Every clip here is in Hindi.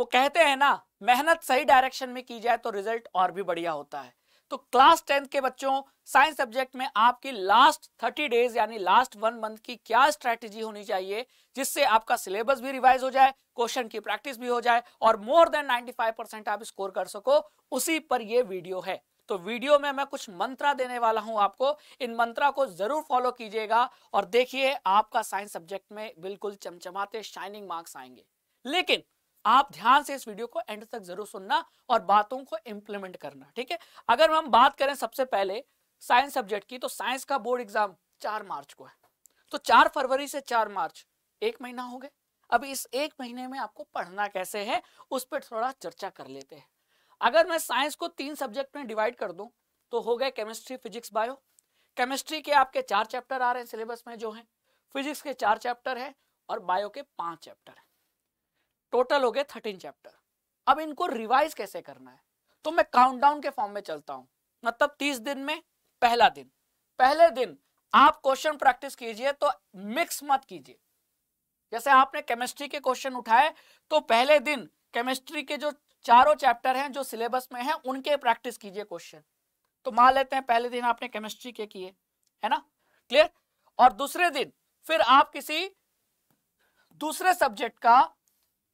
वो कहते हैं ना मेहनत सही डायरेक्शन में की जाए तो रिजल्ट और भी बढ़िया होता है तो क्लास टेंथ के बच्चों साइंस सब्जेक्ट में आपकी लास्ट थर्टी डेज यानी लास्ट वन मंथ की क्या स्ट्रेटेजी होनी चाहिए जिससे आपका सिलेबस भी रिवाइज हो जाए क्वेश्चन की प्रैक्टिस भी हो जाए और मोर देन 95 परसेंट आप स्कोर कर सको उसी पर यह वीडियो है तो वीडियो में मैं कुछ मंत्रा देने वाला हूं आपको इन मंत्रा को जरूर फॉलो कीजिएगा और देखिए आपका साइंस सब्जेक्ट में बिल्कुल चमचमाते शाइनिंग मार्क्स आएंगे लेकिन आप ध्यान से इस वीडियो को एंड तक जरूर सुनना और बातों को इम्प्लीमेंट करना ठीक है अगर हम बात करें सबसे पहले साइंस सब्जेक्ट की तो साइंस का बोर्ड एग्जाम चार मार्च को है तो चार फरवरी से चार मार्च एक महीना हो गया अब इस एक महीने में आपको पढ़ना कैसे है उस पर थोड़ा चर्चा कर लेते हैं अगर मैं साइंस को तीन सब्जेक्ट में डिवाइड कर दूं तो हो गए केमिस्ट्री फिजिक्स बायो केमिस्ट्री के आपके चार चैप्टर आ रहे हैं सिलेबस में जो हैं फिजिक्स के चार चैप्टर हैं और बायो के पांच चैप्टर हैं टोटल हो गए थर्टीन चैप्टर अब इनको रिवाइज कैसे करना है तो मैं काउंटडाउन के फॉर्म में चलता हूं मतलब तीस दिन में पहला दिन पहले दिन आप क्वेश्चन प्रैक्टिस कीजिए तो मिक्स मत कीजिए जैसे आपने केमिस्ट्री के क्वेश्चन उठाए तो पहले दिन केमिस्ट्री के जो चारों चैप्टर हैं जो सिलेबस में हैं उनके प्रैक्टिस कीजिए क्वेश्चन तो मान लेते हैं पहले दिन आपने केमिस्ट्री के किए है ना क्लियर और दूसरे दिन फिर आप किसी दूसरे सब्जेक्ट का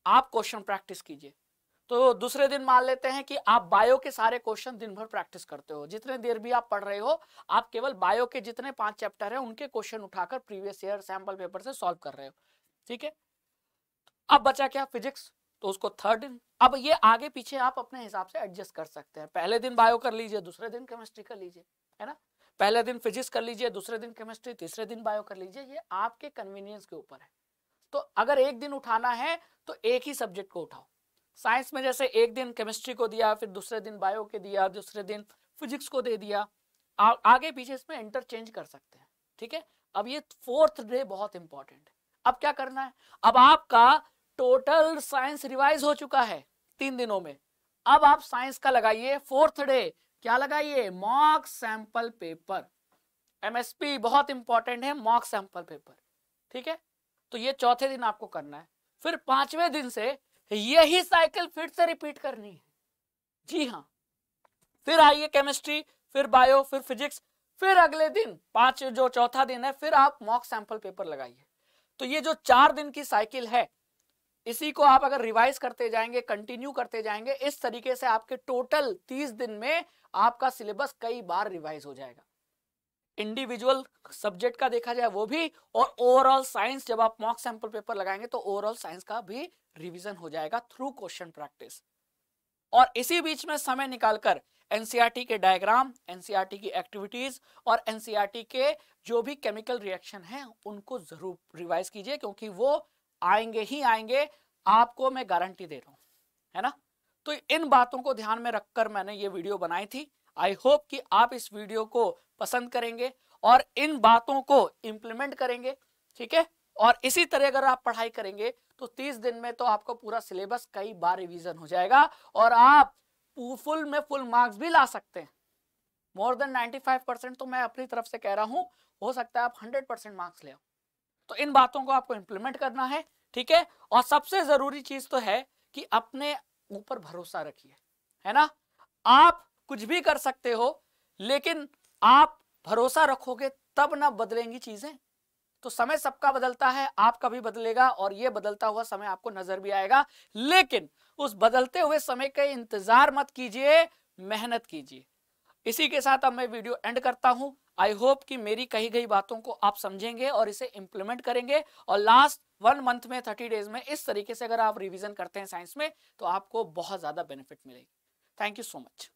आप क्वेश्चन प्रैक्टिस कीजिए तो दूसरे दिन मान लेते हैं कि आप बायो के सारे क्वेश्चन दिन भर प्रैक्टिस करते हो जितने देर भी आप पढ़ रहे हो आप केवल बायो के जितने पांच चैप्टर हैं उनके क्वेश्चन उठाकर प्रीवियस ईयर सैंपल पेपर से सॉल्व कर रहे हो ठीक है अब बचा क्या फिजिक्स तो उसको थर्ड दिन अब ये आगे पीछे आप अपने हिसाब से एडजस्ट कर सकते हैं पहले दिन बायो कर लीजिए दूसरे दिन केमिस्ट्री कर लीजिए है ना पहले दिन फिजिक्स कर लीजिए दूसरे दिन केमिस्ट्री तीसरे दिन बायो कर लीजिए ये आपके कन्वीनियंस के ऊपर है तो अगर एक दिन उठाना है तो एक ही सब्जेक्ट को उठाओ साइंस में जैसे एक दिन केमिस्ट्री को दिया फिर दूसरे दिन बायो के दिया दूसरे दिन फिजिक्स को दे दिया आ, आगे पीछे इसमें इंटरचेंज कर सकते हैं ठीक है अब ये फोर्थ डे बहुत इंपॉर्टेंट है अब क्या करना है अब आपका टोटल साइंस रिवाइज हो चुका है तीन दिनों में अब आप साइंस का लगाइए फोर्थ डे क्या लगाइए मॉक सैंपल पेपर एमएसपी बहुत इंपॉर्टेंट है मॉक सैंपल पेपर ठीक है तो ये चौथे दिन आपको करना है फिर पांचवें दिन से यही साइकिल फिर से रिपीट करनी है जी हाँ फिर आइए केमिस्ट्री फिर बायो फिर फिजिक्स फिर अगले दिन पांच जो चौथा दिन है फिर आप मॉक सैंपल पेपर लगाइए तो ये जो चार दिन की साइकिल है इसी को आप अगर रिवाइज करते जाएंगे कंटिन्यू करते जाएंगे इस तरीके से आपके टोटल तीस दिन में आपका सिलेबस कई बार रिवाइज हो जाएगा इंडिविजुअल सब्जेक्ट का देखा जाए वो भी और ओवरऑल साइंस जब आप मॉक सैंपल पेपर लगाएंगे तो ओवरऑल साइंस का भी रिवीजन हो जाएगा थ्रू क्वेश्चन प्रैक्टिस और इसी बीच में समय निकालकर एनसीईआरटी e के डायग्राम एनसीईआरटी e की एक्टिविटीज और एनसीईआरटी e के जो भी केमिकल रिएक्शन है उनको जरूर रिवाइज कीजिए क्योंकि वो आएंगे ही आएंगे आपको मैं गारंटी दे रहा हूँ है ना तो इन बातों को ध्यान में रखकर मैंने ये वीडियो बनाई थी आई होप कि आप इस वीडियो को पसंद करेंगे और इन बातों को इम्प्लीमेंट करेंगे ठीक है और इसी तरह अगर आप पढ़ाई करेंगे तो 30 दिन में तो आपको पूरा सिलेबस कई बार रिवीजन हो जाएगा और आप फुल में फुल मार्क्स भी ला सकते हैं मोर देन 95 परसेंट तो मैं अपनी तरफ से कह रहा हूं हो सकता है आप 100 परसेंट मार्क्स ले तो इन बातों को आपको इम्प्लीमेंट करना है ठीक है और सबसे जरूरी चीज तो है कि अपने ऊपर भरोसा रखिए है ना आप कुछ भी कर सकते हो लेकिन आप भरोसा रखोगे तब ना बदलेंगी चीजें तो समय सबका बदलता है आपका भी बदलेगा और यह बदलता हुआ समय आपको नजर भी आएगा लेकिन उस बदलते हुए समय के इंतजार मत कीजिए मेहनत कीजिए इसी के साथ अब मैं वीडियो एंड करता हूं आई होप कि मेरी कही गई बातों को आप समझेंगे और इसे इंप्लीमेंट करेंगे और लास्ट वन मंथ में थर्टी डेज में इस तरीके से अगर आप रिविजन करते हैं साइंस में तो आपको बहुत ज्यादा बेनिफिट मिलेगी थैंक यू सो मच